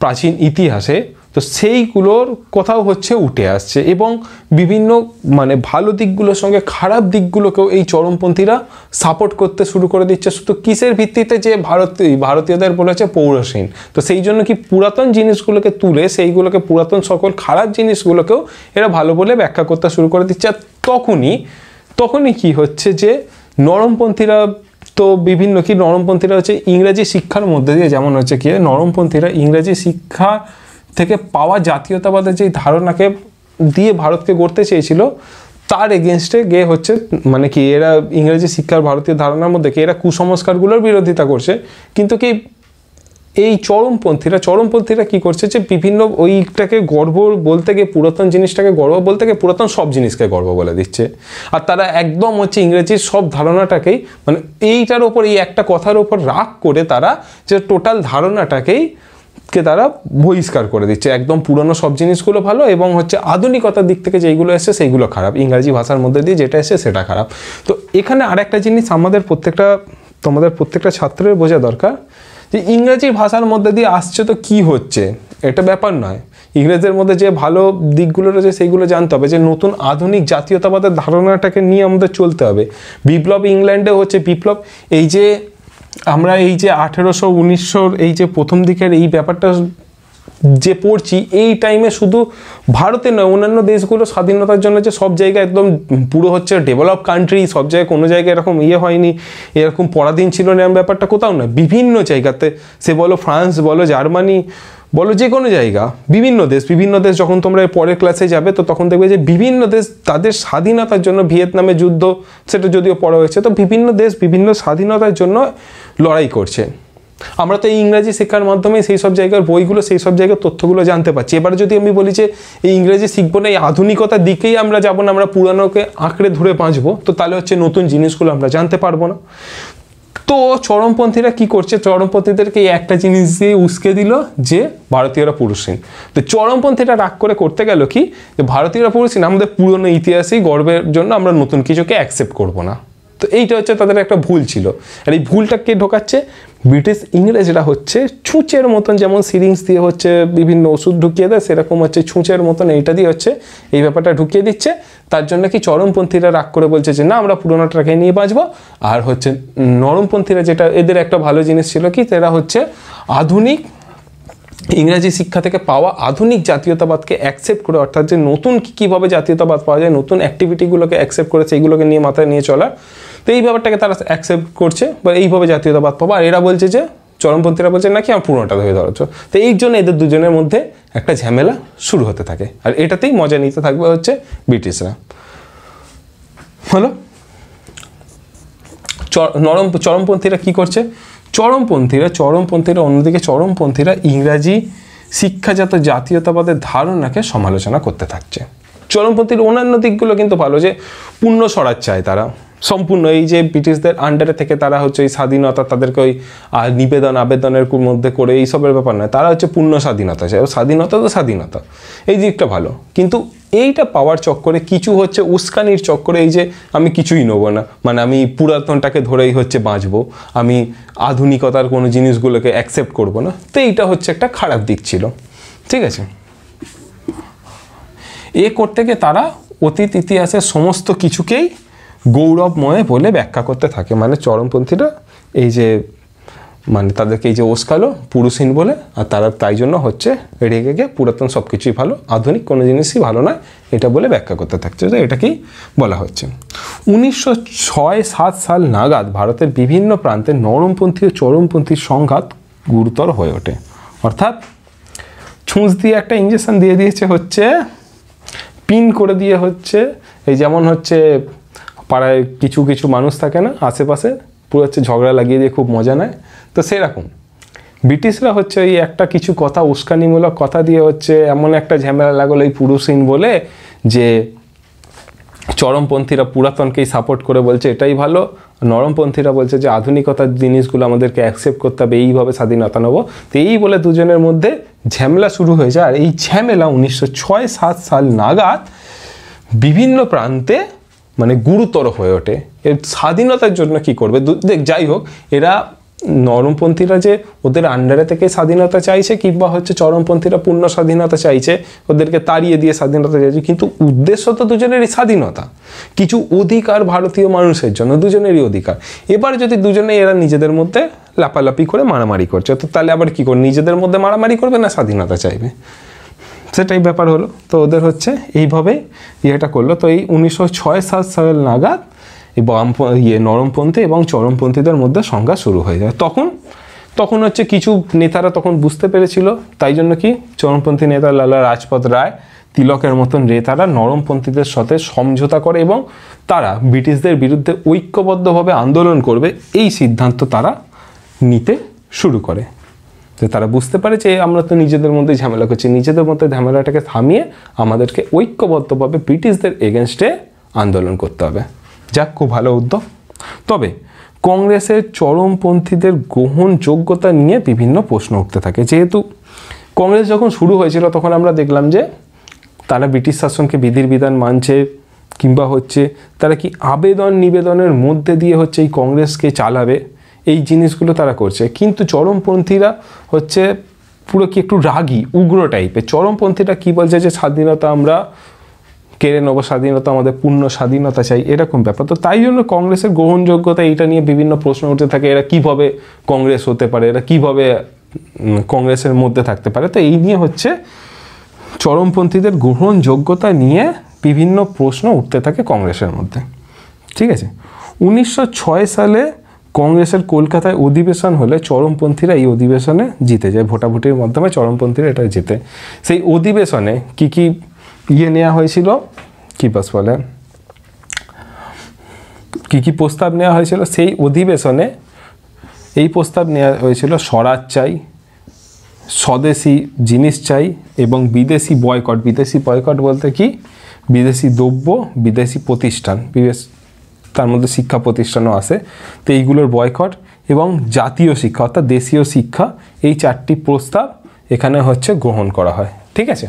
প্রাচীন ইতিহাসে তো সেইগুলোর কোথাও হচ্ছে উঠে আসছে এবং বিভিন্ন মানে ভালো দিকগুলোর সঙ্গে খারাপ দিকগুলোকেও এই চরমপন্থীরা সাপোর্ট করতে শুরু করে দিচ্ছে শুধু কিসের ভিত্তিতে যে ভারতীয় ভারতীয়দের বলেছে পৌরসীন তো সেই জন্য কি পুরাতন জিনিসগুলোকে তুলে সেইগুলোকে পুরাতন সকল খারাপ জিনিসগুলোকেও এরা ভালো বলে ব্যাখ্যা করতে শুরু করে দিচ্ছে আর তখনই তখনই কি হচ্ছে যে নরমপন্থীরা তো বিভিন্ন কি নরমপন্থীরা হচ্ছে ইংরাজি শিক্ষার মধ্যে দিয়ে যেমন হচ্ছে কি নরমপন্থীরা ইংরাজি শিক্ষা থেকে পাওয়া জাতীয়তাবাদের যেই ধারণাকে দিয়ে ভারতকে গড়তে চেয়েছিল তার এগেনস্টে গিয়ে হচ্ছে মানে কি এরা ইংরেজি শিক্ষার ভারতীয় ধারণার মধ্যে কি এরা কুসংস্কারগুলোর বিরোধিতা করছে কিন্তু কি এই চরমপন্থীরা চরমপন্থীরা কি করছে যে বিভিন্ন ওইটাকে গর্ব বলতে গিয়ে পুরাতন জিনিসটাকে গর্ব বলতে গিয়ে পুরাতন সব জিনিসকে গর্ব বলে দিচ্ছে আর তারা একদম হচ্ছে ইংরেজির সব ধারণাটাকেই মানে এইটার ওপর এই একটা কথার ওপর রাগ করে তারা যে টোটাল ধারণাটাকেই কে তারা বহিষ্কার করে দিচ্ছে একদম পুরনো সব জিনিসগুলো ভালো এবং হচ্ছে আধুনিকতার দিক থেকে যেইগুলো এসে সেইগুলো খারাপ ইংরাজি ভাষার মধ্যে দিয়ে যেটা এসে সেটা খারাপ তো এখানে আরেকটা জিনিস আমাদের প্রত্যেকটা তোমাদের প্রত্যেকটা ছাত্রের বোঝা দরকার যে ইংরাজি ভাষার মধ্যে দিয়ে আসছে তো কি হচ্ছে এটা ব্যাপার নয় ইংরেজদের মধ্যে যে ভালো দিকগুলো রয়েছে সেইগুলো জানতে হবে যে নতুন আধুনিক জাতীয়তাবাদের ধারণাটাকে নিয়ে আমাদের চলতে হবে বিপ্লব ইংল্যান্ডে হচ্ছে বিপ্লব এই যে আমরা এই যে আঠেরোশো উনিশশোর এই যে প্রথম দিকের এই ব্যাপারটা যে পড়ছি এই টাইমে শুধু ভারতে নয় অন্যান্য দেশগুলো স্বাধীনতার জন্য যে সব জায়গায় একদম পুরো হচ্ছে ডেভেলপ কান্ট্রি সব জায়গায় কোনো জায়গায় এরকম ইয়ে হয়নি এরকম পরাধীন ছিল না ব্যাপারটা কোথাও না বিভিন্ন জায়গাতে সে বলো ফ্রান্স বলো জার্মানি বলো যে কোনো জায়গা বিভিন্ন দেশ বিভিন্ন দেশ যখন তোমরা পরের ক্লাসে যাবে তো তখন দেখবে যে বিভিন্ন দেশ তাদের স্বাধীনতার জন্য ভিয়েতনামে যুদ্ধ সেটা যদিও পড়া হয়েছে তো বিভিন্ন দেশ বিভিন্ন স্বাধীনতার জন্য লড়াই করছে আমরা তো এই ইংরাজি শেখার মাধ্যমে সেই সব জায়গার বইগুলো সেই সব জায়গার তথ্যগুলো জানতে পারছি এবার যদি আমি বলি যে এই ইংরেজি শিখবো না এই আধুনিকতার দিকেই আমরা যাবো না আমরা পুরানোকে আঁকড়ে ধরে বাঁচবো তো তাহলে হচ্ছে নতুন জিনিসগুলো আমরা জানতে পারবো না তো চরমপন্থীরা কি করছে চরমপন্থীদেরকে একটা জিনিস দিয়ে উস্কে দিল যে ভারতীয়রা পুরুষহীন তো চরমপন্থীরা রাগ করে করতে গেল কি যে ভারতীয়রা পুরুষহীন আমাদের পুরনো ইতিহাসেই গর্বের জন্য আমরা নতুন কিছুকে অ্যাকসেপ্ট করব না তো এইটা হচ্ছে তাদের একটা ভুল ছিল আর এই ভুলটা কে ঢোকাচ্ছে ব্রিটিশ ইংরেজরা হচ্ছে ছুঁচের মতন যেমন সিরিংস দিয়ে হচ্ছে বিভিন্ন ওষুধ ঢুকিয়ে দেয় সেরকম হচ্ছে ছুঁচের মতন এইটা দিয়ে হচ্ছে এই ব্যাপারটা ঢুকিয়ে দিচ্ছে তার জন্য কি চরমপন্থীরা রাগ করে বলছে যে না আমরা পুরোনোটাকে নিয়ে বাঁচবো আর হচ্ছে নরমপন্থীরা যেটা এদের একটা ভালো জিনিস ছিল কি তারা হচ্ছে আধুনিক ইংরাজি শিক্ষা থেকে পাওয়া আধুনিক জাতীয়তাবাদকে অ্যাকসেপ্ট করে অর্থাৎ যে নতুন কী কীভাবে জাতীয়তাবাদ পাওয়া যায় নতুন অ্যাক্টিভিটিগুলোকে অ্যাকসেপ্ট করে সেইগুলোকে নিয়ে মাথায় নিয়ে চলা তো এই ব্যাপারটাকে তারা অ্যাকসেপ্ট করছে বা এইভাবে জাতীয়তাবাদ পাবো আর এরা বলছে যে চরমপন্থীরা বলছে নাকি আমার পুরোটা ধরে ধরছ তো এই জন্য এদের দুজনের মধ্যে একটা ঝামেলা শুরু হতে থাকে আর এটাতেই মজা নিতে থাকবে হচ্ছে ব্রিটিশরা হলো নরম চরমপন্থীরা কি করছে চরমপন্থীরা চরমপন্থীরা অন্যদিকে চরমপন্থীরা ইংরাজি শিক্ষাজাত জাতীয়তাবাদের ধারণাকে সমালোচনা করতে থাকছে চরমপন্থীর অন্যান্য দিকগুলো কিন্তু ভালো যে পূর্ণ সরার চায় তারা সম্পূর্ণ এই যে ব্রিটিশদের আন্ডারে থেকে তারা হচ্ছে এই স্বাধীনতা তাদেরকে ওই নিবেদন আবেদনের মধ্যে করে এইসবের ব্যাপার নয় তারা হচ্ছে পূর্ণ স্বাধীনতা চাই স্বাধীনতা তো স্বাধীনতা এই দিকটা ভালো কিন্তু এইটা পাওয়ার চক্করে কিছু হচ্ছে উস্কানির চক্করে এই যে আমি কিছুই নেবো না মানে আমি পুরাতনটাকে ধরেই হচ্ছে বাঁচবো আমি আধুনিকতার কোনো জিনিসগুলোকে অ্যাকসেপ্ট করব না তো এইটা হচ্ছে একটা খারাপ দিক ছিল ঠিক আছে এ করতে গিয়ে তারা অতীত ইতিহাসের সমস্ত কিছুকেই গৌরবময় বলে ব্যাখ্যা করতে থাকে মানে চরমপন্থীরা এই যে মানে তাদেরকে এই যে ওসকালো পুরুষহীন বলে আর তারা তাই জন্য হচ্ছে রেগে গিয়ে পুরাতন সব কিছুই ভালো আধুনিক কোনো জিনিসই ভালো নয় এটা বলে ব্যাখ্যা করতে থাকছে তো এটাকেই বলা হচ্ছে উনিশশো ছয় সাত সাল নাগাদ ভারতের বিভিন্ন প্রান্তে নরমপন্থী ও চরমপন্থীর সংঘাত গুরুতর হয়ে ওঠে অর্থাৎ ছুঁচ দিয়ে একটা ইঞ্জেকশন দিয়ে দিয়েছে হচ্ছে পিন করে দিয়ে হচ্ছে এই যেমন হচ্ছে পাড়ায় কিছু কিছু মানুষ থাকে না আশেপাশে পুরো হচ্ছে ঝগড়া লাগিয়ে দিয়ে খুব মজা নেয় তো সেরকম ব্রিটিশরা হচ্ছে ওই একটা কিছু কথা উস্কানিমূলক কথা দিয়ে হচ্ছে এমন একটা ঝামেলা লাগলো এই পুরুষহীন বলে যে চরমপন্থীরা পুরাতনকেই সাপোর্ট করে বলছে এটাই ভালো নরমপন্থীরা বলছে যে আধুনিকতার জিনিসগুলো আমাদেরকে অ্যাকসেপ্ট করতে হবে এইভাবে স্বাধীনতা নেবো তো এই বলে দুজনের মধ্যে ঝামেলা শুরু হয়েছে আর এই ঝামেলা উনিশশো ছয় সাত সাল নাগাদ বিভিন্ন প্রান্তে মানে গুরুতর হয়ে ওঠে এর স্বাধীনতার জন্য কি করবে দেখ যাই হোক এরা নরমপন্থীরা যে ওদের আন্ডারে থেকে স্বাধীনতা চাইছে কিংবা হচ্ছে চরমপন্থীরা পূর্ণ স্বাধীনতা চাইছে ওদেরকে তাড়িয়ে দিয়ে স্বাধীনতা চাইছে কিন্তু উদ্দেশ্য তো দুজনেরই স্বাধীনতা কিছু অধিকার ভারতীয় মানুষের জন্য দুজনেরই অধিকার এবার যদি দুজনে এরা নিজেদের মধ্যে লাপালাপি করে মারামারি করছে তো তাহলে আবার কি করবে নিজেদের মধ্যে মারামারি করবে না স্বাধীনতা চাইবে সেটাই ব্যাপার হলো তো ওদের হচ্ছে এইভাবে ইয়েটা করলো তো এই উনিশশো ছয় সাত সাল নাগাদ এই বাম ইয়ে নরমপন্থী এবং চরমপন্থীদের মধ্যে সংঘাত শুরু হয়ে যায় তখন তখন হচ্ছে কিছু নেতারা তখন বুঝতে পেরেছিল তাই জন্য কি চরমপন্থী নেতা লালা রাজপথ রায় তিলকের মতন নেতারা নরমপন্থীদের সাথে সমঝোতা করে এবং তারা ব্রিটিশদের বিরুদ্ধে ঐক্যবদ্ধভাবে আন্দোলন করবে এই সিদ্ধান্ত তারা নিতে শুরু করে যে তারা বুঝতে পারে যে আমরা তো নিজেদের মধ্যেই ঝামেলা করছি নিজেদের মধ্যে ঝামেলাটাকে থামিয়ে আমাদেরকে ঐক্যবদ্ধভাবে ব্রিটিশদের এগেনস্টে আন্দোলন করতে হবে যাক খুব ভালো উদ্যোগ তবে কংগ্রেসের চরমপন্থীদের গ্রহণযোগ্যতা নিয়ে বিভিন্ন প্রশ্ন উঠতে থাকে যেহেতু কংগ্রেস যখন শুরু হয়েছিল তখন আমরা দেখলাম যে তারা ব্রিটিশ শাসনকে বিধির বিধান মানছে কিংবা হচ্ছে তারা কি আবেদন নিবেদনের মধ্যে দিয়ে হচ্ছে এই কংগ্রেসকে চালাবে এই জিনিসগুলো তারা করছে কিন্তু চরমপন্থীরা হচ্ছে পুরো কি একটু রাগি উগ্র টাইপের চরমপন্থীরা কী বলছে যে স্বাধীনতা আমরা কেড়ে নেবো স্বাধীনতা আমাদের পূর্ণ স্বাধীনতা চাই এরকম ব্যাপার তো তাই জন্য কংগ্রেসের গ্রহণযোগ্যতা এটা নিয়ে বিভিন্ন প্রশ্ন উঠতে থাকে এরা কিভাবে কংগ্রেস হতে পারে এরা কিভাবে কংগ্রেসের মধ্যে থাকতে পারে তো এই নিয়ে হচ্ছে চরমপন্থীদের গ্রহণযোগ্যতা নিয়ে বিভিন্ন প্রশ্ন উঠতে থাকে কংগ্রেসের মধ্যে ঠিক আছে উনিশশো সালে কংগ্রেসের কলকাতায় অধিবেশন হলে চরমপন্থীরা এই অধিবেশনে জিতে যায় ভোটাভুটির মাধ্যমে চরমপন্থীরা এটা জিতে সেই অধিবেশনে কি কি ইয়ে নেওয়া হয়েছিল কি বাস বলে কি কি প্রস্তাব নেওয়া হয়েছিল সেই অধিবেশনে এই প্রস্তাব নেওয়া হয়েছিল স্বরাজ চাই স্বদেশি জিনিস চাই এবং বিদেশি বয়কট বিদেশি বয়কট বলতে কি বিদেশি দ্রব্য বিদেশি প্রতিষ্ঠান তার মধ্যে শিক্ষা প্রতিষ্ঠানও আছে তো এইগুলোর বয়কট এবং জাতীয় শিক্ষা অর্থাৎ দেশীয় শিক্ষা এই চারটি প্রস্তাব এখানে হচ্ছে গ্রহণ করা হয় ঠিক আছে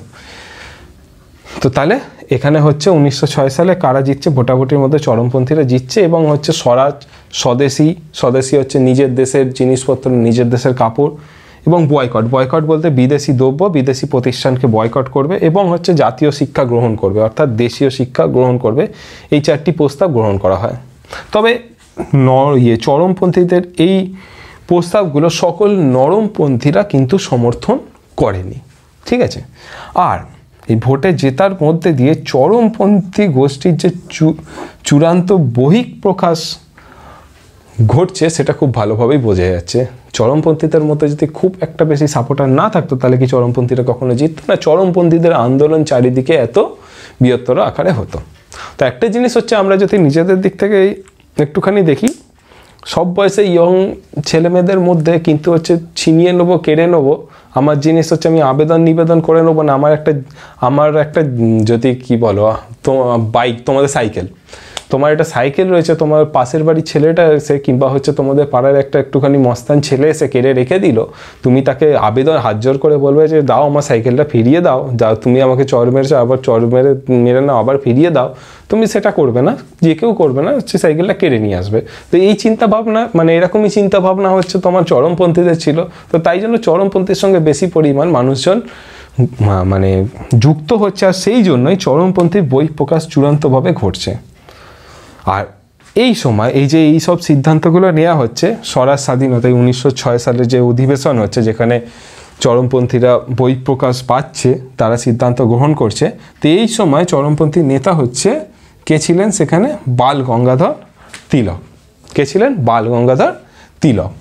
তো তাহলে এখানে হচ্ছে উনিশশো সালে কারা জিতছে ভোটাভুটির মধ্যে চরমপন্থীরা জিতছে এবং হচ্ছে স্বরাজ স্বদেশী স্বদেশী হচ্ছে নিজের দেশের জিনিসপত্র নিজের দেশের কাপড় এবং বয়কট বয়কট বলতে বিদেশি দ্রব্য বিদেশি প্রতিষ্ঠানকে বয়কট করবে এবং হচ্ছে জাতীয় শিক্ষা গ্রহণ করবে অর্থাৎ দেশীয় শিক্ষা গ্রহণ করবে এই চারটি প্রস্তাব গ্রহণ করা হয় তবে ন ইয়ে চরমপন্থীদের এই প্রস্তাবগুলো সকল নরমপন্থীরা কিন্তু সমর্থন করেনি ঠিক আছে আর এই ভোটে জেতার মধ্যে দিয়ে চরমপন্থী গোষ্ঠীর যে চূড়ান্ত বহিক প্রকাশ ঘটছে সেটা খুব ভালোভাবেই বোঝা যাচ্ছে চরমপন্থীদের মধ্যে যদি খুব একটা বেশি সাপোর্টার না থাকতো তাহলে কি চরমপন্থীরা কখনো জিততো না চরমপন্থীদের আন্দোলন চারিদিকে এত বৃহত্তর আকারে হতো তো একটা জিনিস হচ্ছে আমরা যদি নিজেদের দিক থেকে একটুখানি দেখি সব বয়সে ইয়ং ছেলেমেয়েদের মধ্যে কিন্তু হচ্ছে ছিনিয়ে নেবো কেড়ে নেবো আমার জিনিস হচ্ছে আমি আবেদন নিবেদন করে নেবো না আমার একটা আমার একটা যদি কি বলো তো বাইক তোমাদের সাইকেল তোমার একটা সাইকেল রয়েছে তোমার পাশের বাড়ির ছেলেটা এসে কিংবা হচ্ছে তোমাদের পাড়ার একটা একটুখানি মস্তান ছেলে এসে কেড়ে রেখে দিল তুমি তাকে আবেদন হাত জোর করে বলবে যে দাও আমার সাইকেলটা ফিরিয়ে দাও যা তুমি আমাকে চর মেরেছো আবার চর মেরে মেরে নাও আবার ফিরিয়ে দাও তুমি সেটা করবে না যে কেউ করবে না হচ্ছে সাইকেলটা কেড়ে নিয়ে আসবে তো এই চিন্তা ভাবনা মানে এরকমই চিন্তা ভাবনা হচ্ছে তোমার চরমপন্থীদের ছিল তো তাই জন্য চরমপন্থীর সঙ্গে বেশি পরিমাণ মানুষজন মানে যুক্ত হচ্ছে আর সেই জন্যই চরমপন্থীর বই প্রকাশ চূড়ান্তভাবে ঘটছে আর এই সময় এই যে এই সব সিদ্ধান্তগুলো নেওয়া হচ্ছে স্বরাজ স্বাধীনতায় উনিশশো সালে যে অধিবেশন হচ্ছে যেখানে চরমপন্থীরা বই প্রকাশ পাচ্ছে তারা সিদ্ধান্ত গ্রহণ করছে তো এই সময় চরমপন্থী নেতা হচ্ছে কে ছিলেন সেখানে বাল গঙ্গাধর তিলক কে ছিলেন বাল গঙ্গাধর তিলক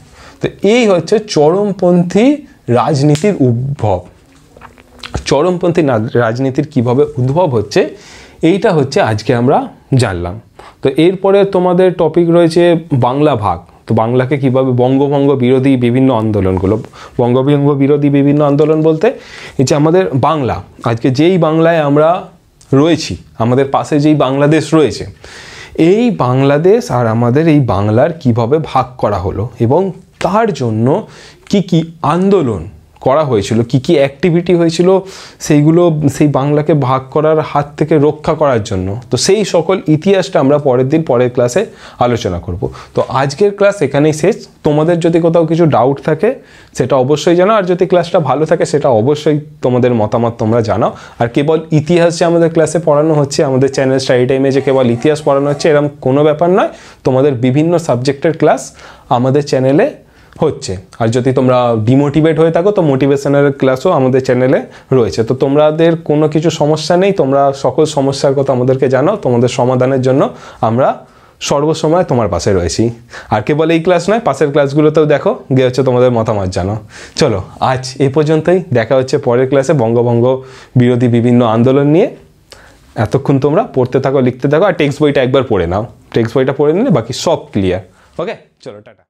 তো এই হচ্ছে চরমপন্থী রাজনীতির উদ্ভব চরমপন্থী রাজনীতির কিভাবে উদ্ভব হচ্ছে এইটা হচ্ছে আজকে আমরা জানলাম তো এরপরে তোমাদের টপিক রয়েছে বাংলা ভাগ তো বাংলাকে কিভাবে বঙ্গভঙ্গ বিরোধী বিভিন্ন আন্দোলনগুলো বঙ্গভঙ্গ বিরোধী বিভিন্ন আন্দোলন বলতে যে আমাদের বাংলা আজকে যেই বাংলায় আমরা রয়েছি আমাদের পাশে যেই বাংলাদেশ রয়েছে এই বাংলাদেশ আর আমাদের এই বাংলার কিভাবে ভাগ করা হলো এবং তার জন্য কি কি আন্দোলন করা হয়েছিল কি কি অ্যাক্টিভিটি হয়েছিল সেইগুলো সেই বাংলাকে ভাগ করার হাত থেকে রক্ষা করার জন্য তো সেই সকল ইতিহাসটা আমরা পরের দিন পরের ক্লাসে আলোচনা করব তো আজকের ক্লাস এখানেই শেষ তোমাদের যদি কোথাও কিছু ডাউট থাকে সেটা অবশ্যই জানাও আর যদি ক্লাসটা ভালো থাকে সেটা অবশ্যই তোমাদের মতামত তোমরা জানাও আর কেবল ইতিহাস যে আমাদের ক্লাসে পড়ানো হচ্ছে আমাদের চ্যানেল স্টাডি টাইমে যে কেবল ইতিহাস পড়ানো হচ্ছে এরকম কোনো ব্যাপার নয় তোমাদের বিভিন্ন সাবজেক্টের ক্লাস আমাদের চ্যানেলে হচ্ছে আর যদি তোমরা ডিমোটিভেট হয়ে থাকো তো মোটিভেশনাল ক্লাসও আমাদের চ্যানেলে রয়েছে তো তোমাদের কোনো কিছু সমস্যা নেই তোমরা সকল সমস্যার কথা আমাদেরকে জানাও তোমাদের সমাধানের জন্য আমরা সর্বসময় তোমার পাশে রয়েছি আর কেবল এই ক্লাস নয় পাশের ক্লাসগুলোতেও দেখো গিয়ে হচ্ছে তোমাদের মতামত জানো চলো আজ এ পর্যন্তই দেখা হচ্ছে পরের ক্লাসে বঙ্গভঙ্গ বিরোধী বিভিন্ন আন্দোলন নিয়ে এতক্ষণ তোমরা পড়তে থাকো লিখতে থাকো আর টেক্সট বইটা একবার পড়ে নাও টেক্সট বইটা পড়ে নিলে বাকি সব ক্লিয়ার ওকে চলো টাটা